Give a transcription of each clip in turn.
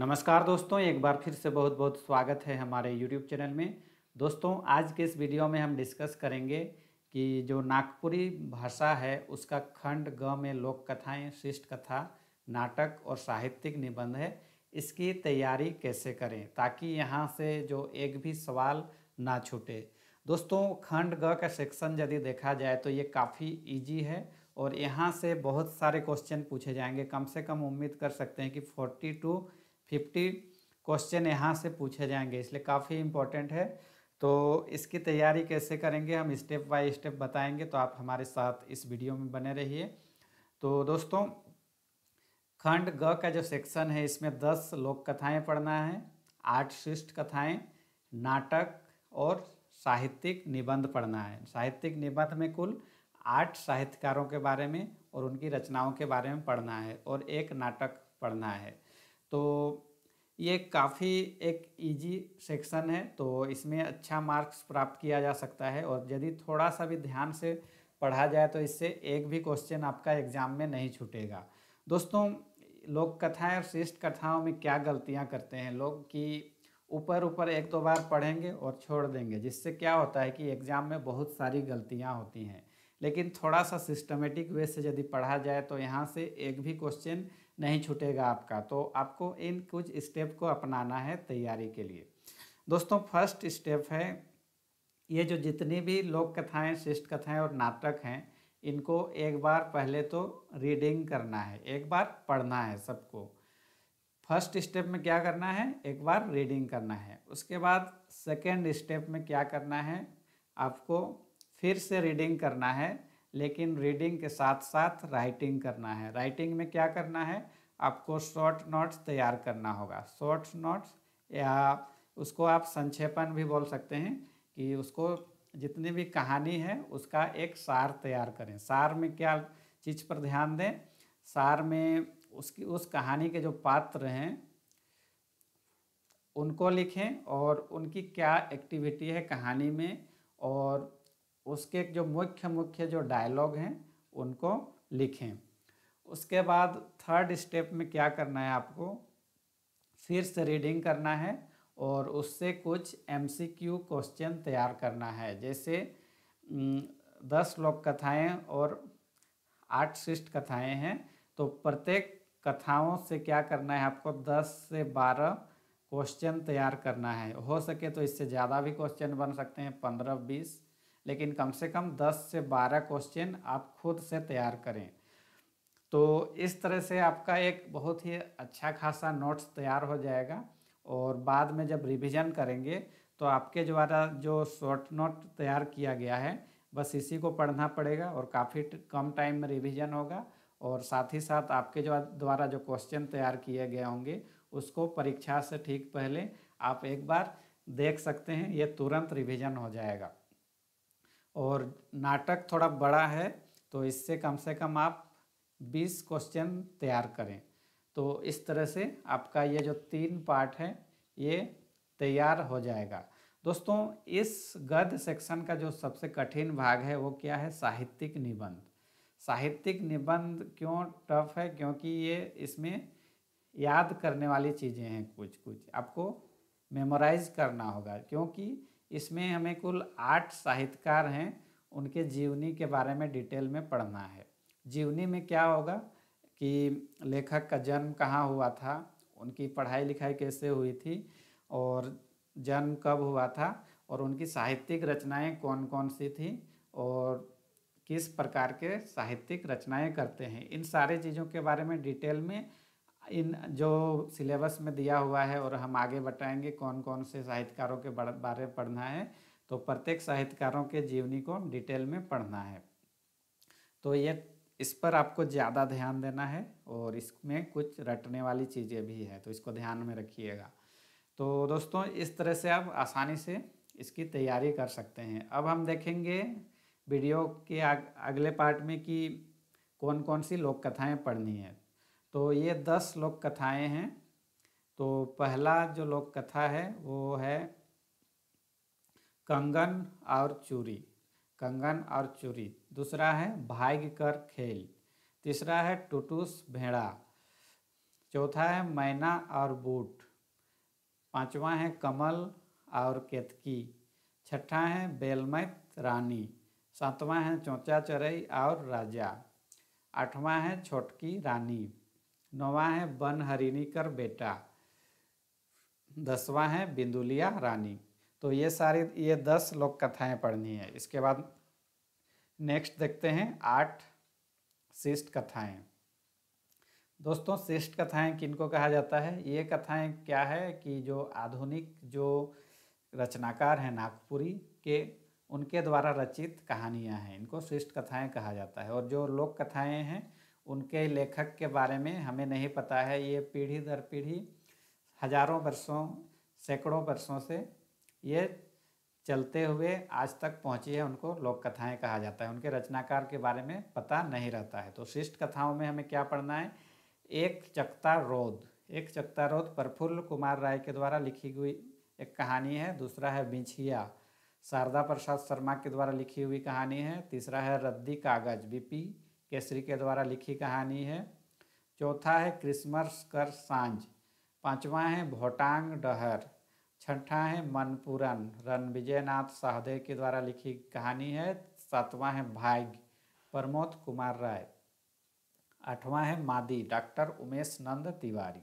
नमस्कार दोस्तों एक बार फिर से बहुत बहुत स्वागत है हमारे यूट्यूब चैनल में दोस्तों आज के इस वीडियो में हम डिस्कस करेंगे कि जो नागपुरी भाषा है उसका खंड ग में लोक कथाएं शिष्ट कथा नाटक और साहित्यिक निबंध है इसकी तैयारी कैसे करें ताकि यहाँ से जो एक भी सवाल ना छूटे दोस्तों खंड ग का सेक्शन यदि देखा जाए तो ये काफ़ी ईजी है और यहाँ से बहुत सारे क्वेश्चन पूछे जाएंगे कम से कम उम्मीद कर सकते हैं कि फोर्टी टू फिफ्टी क्वेश्चन यहाँ से पूछे जाएंगे इसलिए काफ़ी इम्पोर्टेंट है तो इसकी तैयारी कैसे करेंगे हम स्टेप बाय स्टेप बताएंगे तो आप हमारे साथ इस वीडियो में बने रहिए तो दोस्तों खंड ग का जो सेक्शन है इसमें दस लोक कथाएं पढ़ना है आठ शिष्ट कथाएं नाटक और साहित्यिक निबंध पढ़ना है साहित्यिक निबंध में कुल आठ साहित्यकारों के बारे में और उनकी रचनाओं के बारे में पढ़ना है और एक नाटक पढ़ना है तो ये काफ़ी एक इजी सेक्शन है तो इसमें अच्छा मार्क्स प्राप्त किया जा सकता है और यदि थोड़ा सा भी ध्यान से पढ़ा जाए तो इससे एक भी क्वेश्चन आपका एग्ज़ाम में नहीं छूटेगा दोस्तों लोक कथाएं और श्रेष्ठ कथाओं में क्या गलतियां करते हैं लोग कि ऊपर ऊपर एक दो बार पढ़ेंगे और छोड़ देंगे जिससे क्या होता है कि एग्ज़ाम में बहुत सारी गलतियाँ होती हैं लेकिन थोड़ा सा सिस्टमेटिक वे से यदि पढ़ा जाए तो यहाँ से एक भी क्वेश्चन नहीं छूटेगा आपका तो आपको इन कुछ स्टेप को अपनाना है तैयारी के लिए दोस्तों फर्स्ट स्टेप है ये जो जितनी भी लोक कथाएं शिष्ट कथाएं और नाटक हैं इनको एक बार पहले तो रीडिंग करना है एक बार पढ़ना है सबको फर्स्ट स्टेप में क्या करना है एक बार रीडिंग करना है उसके बाद सेकेंड स्टेप में क्या करना है आपको फिर से रीडिंग करना है लेकिन रीडिंग के साथ साथ राइटिंग करना है राइटिंग में क्या करना है आपको शॉर्ट नोट्स तैयार करना होगा शॉर्ट नोट्स या उसको आप संक्षेपण भी बोल सकते हैं कि उसको जितनी भी कहानी है उसका एक सार तैयार करें सार में क्या चीज़ पर ध्यान दें सार में उसकी उस कहानी के जो पात्र हैं उनको लिखें और उनकी क्या एक्टिविटी है कहानी में और उसके जो मुख्य मुख्य जो डायलॉग हैं उनको लिखें उसके बाद थर्ड स्टेप में क्या करना है आपको फिर से रीडिंग करना है और उससे कुछ एमसीक्यू क्वेश्चन तैयार करना है जैसे दस लोक कथाएं और आठ शिष्ट कथाएं हैं तो प्रत्येक कथाओं से क्या करना है आपको दस से बारह क्वेश्चन तैयार करना है हो सके तो इससे ज़्यादा भी क्वेश्चन बन सकते हैं पंद्रह बीस लेकिन कम से कम 10 से 12 क्वेश्चन आप खुद से तैयार करें तो इस तरह से आपका एक बहुत ही अच्छा खासा नोट्स तैयार हो जाएगा और बाद में जब रिवीजन करेंगे तो आपके द्वारा जो शॉर्ट नोट तैयार किया गया है बस इसी को पढ़ना पड़ेगा और काफ़ी कम टाइम में रिविजन होगा और साथ ही साथ आपके द्वारा जो क्वेश्चन तैयार किए गए होंगे उसको परीक्षा से ठीक पहले आप एक बार देख सकते हैं ये तुरंत रिवीजन हो जाएगा और नाटक थोड़ा बड़ा है तो इससे कम से कम आप 20 क्वेश्चन तैयार करें तो इस तरह से आपका ये जो तीन पार्ट है ये तैयार हो जाएगा दोस्तों इस गद्य सेक्शन का जो सबसे कठिन भाग है वो क्या है साहित्यिक निबंध साहित्यिक निबंध क्यों टफ है क्योंकि ये इसमें याद करने वाली चीज़ें हैं कुछ कुछ आपको मेमोराइज करना होगा क्योंकि इसमें हमें कुल आठ साहित्यकार हैं उनके जीवनी के बारे में डिटेल में पढ़ना है जीवनी में क्या होगा कि लेखक का जन्म कहाँ हुआ था उनकी पढ़ाई लिखाई कैसे हुई थी और जन्म कब हुआ था और उनकी साहित्यिक रचनाएं कौन कौन सी थी और किस प्रकार के साहित्यिक रचनाएं करते हैं इन सारे चीज़ों के बारे में डिटेल में इन जो सिलेबस में दिया हुआ है और हम आगे बताएंगे कौन कौन से साहित्यकारों के बारे में पढ़ना है तो प्रत्येक साहित्यकारों के जीवनी को डिटेल में पढ़ना है तो ये इस पर आपको ज़्यादा ध्यान देना है और इसमें कुछ रटने वाली चीज़ें भी है तो इसको ध्यान में रखिएगा तो दोस्तों इस तरह से आप आसानी से इसकी तैयारी कर सकते हैं अब हम देखेंगे वीडियो के अगले पार्ट में कि कौन कौन सी लोक कथाएँ पढ़नी है तो ये दस लोक कथाएँ हैं तो पहला जो लोक कथा है वो है कंगन और चूरी कंगन और चूरी दूसरा है भाग कर खेल तीसरा है टुटूस भेड़ा चौथा है मैना और बूट पांचवा है कमल और केतकी छठा है बेलमैत रानी सातवां है चौचा चरई और राजा आठवां है छोटकी रानी नौवा है बन हरिणी कर बेटा दसवां है बिंदुलिया रानी तो ये सारी ये दस लोक कथाएं पढ़नी है इसके बाद नेक्स्ट देखते हैं आठ शिष्ट कथाएं दोस्तों शिष्ट कथाएं किनको कहा जाता है ये कथाएं क्या है कि जो आधुनिक जो रचनाकार हैं नागपुरी के उनके द्वारा रचित कहानियां हैं इनको शिष्ट कथाएं कहा जाता है और जो लोक कथाएं हैं उनके लेखक के बारे में हमें नहीं पता है ये पीढ़ी दर पीढ़ी हजारों वर्षों सैकड़ों वर्षों से ये चलते हुए आज तक पहुंची है उनको लोक कथाएं कहा जाता है उनके रचनाकार के बारे में पता नहीं रहता है तो शिष्ट कथाओं में हमें क्या पढ़ना है एक चक्ता रोद एक चक्ता रोद प्रफुल्ल कुमार राय के द्वारा लिखी हुई एक कहानी है दूसरा है बिछिया शारदा प्रसाद शर्मा के द्वारा लिखी हुई कहानी है तीसरा है रद्दी कागज बीपी केसरी के द्वारा लिखी कहानी है चौथा है क्रिसमस कर सांझ पांचवा है भोटांग डहर छठा है मनपुरन रन विजयनाथ साहदे के द्वारा लिखी कहानी है सातवां है भाग्य प्रमोद कुमार राय आठवां है मादी डॉक्टर उमेश नंद तिवारी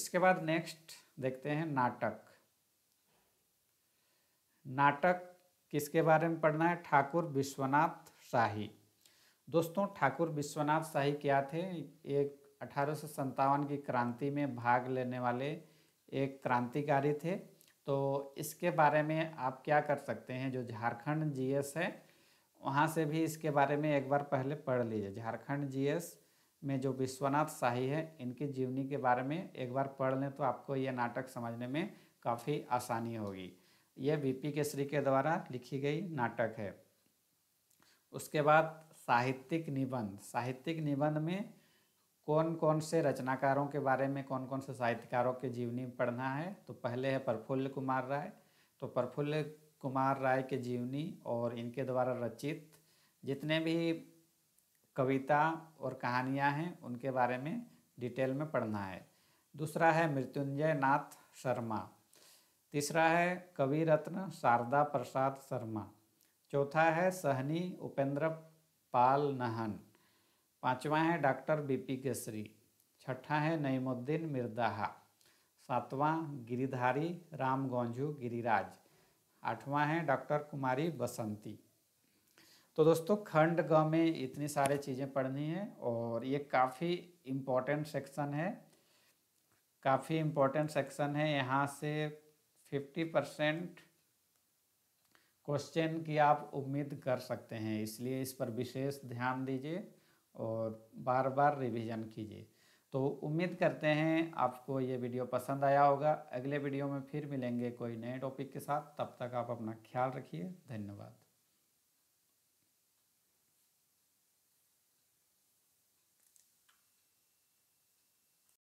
इसके बाद नेक्स्ट देखते हैं नाटक नाटक किसके बारे में पढ़ना है ठाकुर विश्वनाथ शाही दोस्तों ठाकुर विश्वनाथ शाही क्या थे एक अठारह की क्रांति में भाग लेने वाले एक क्रांतिकारी थे तो इसके बारे में आप क्या कर सकते हैं जो झारखंड जीएस है वहाँ से भी इसके बारे में एक बार पहले पढ़ लीजिए झारखंड जीएस में जो विश्वनाथ शाही है इनकी जीवनी के बारे में एक बार पढ़ लें तो आपको ये नाटक समझने में काफ़ी आसानी होगी यह वीपी केसरी के द्वारा लिखी गई नाटक है उसके बाद साहित्यिक निबंध साहित्यिक निबंध में कौन कौन से रचनाकारों के बारे में कौन कौन से साहित्यकारों के जीवनी पढ़ना है तो पहले है प्रफुल्ल कुमार राय तो प्रफुल्ल कुमार राय के जीवनी और इनके द्वारा रचित जितने भी कविता और कहानियाँ हैं उनके बारे में डिटेल में पढ़ना है दूसरा है मृत्युंजय नाथ शर्मा तीसरा है कवि रत्न शारदा प्रसाद शर्मा चौथा है सहनी उपेंद्र पाल नहन पांचवा है डॉक्टर बीपी केसरी छठा है नईमुद्दीन मिर्दाहा सातवां गिरिधारी राम गौंझू गिरिराज आठवां है डॉक्टर कुमारी बसंती तो दोस्तों खंड ग में इतनी सारी चीज़ें पढ़नी है और ये काफ़ी इम्पोर्टेंट सेक्शन है काफ़ी इम्पोर्टेंट सेक्शन है यहाँ से फिफ्टी परसेंट क्वेश्चन की आप उम्मीद कर सकते हैं इसलिए इस पर विशेष ध्यान दीजिए और बार बार रिवीजन कीजिए तो उम्मीद करते हैं आपको ये वीडियो पसंद आया होगा अगले वीडियो में फिर मिलेंगे कोई नए टॉपिक के साथ तब तक आप अपना ख्याल रखिए धन्यवाद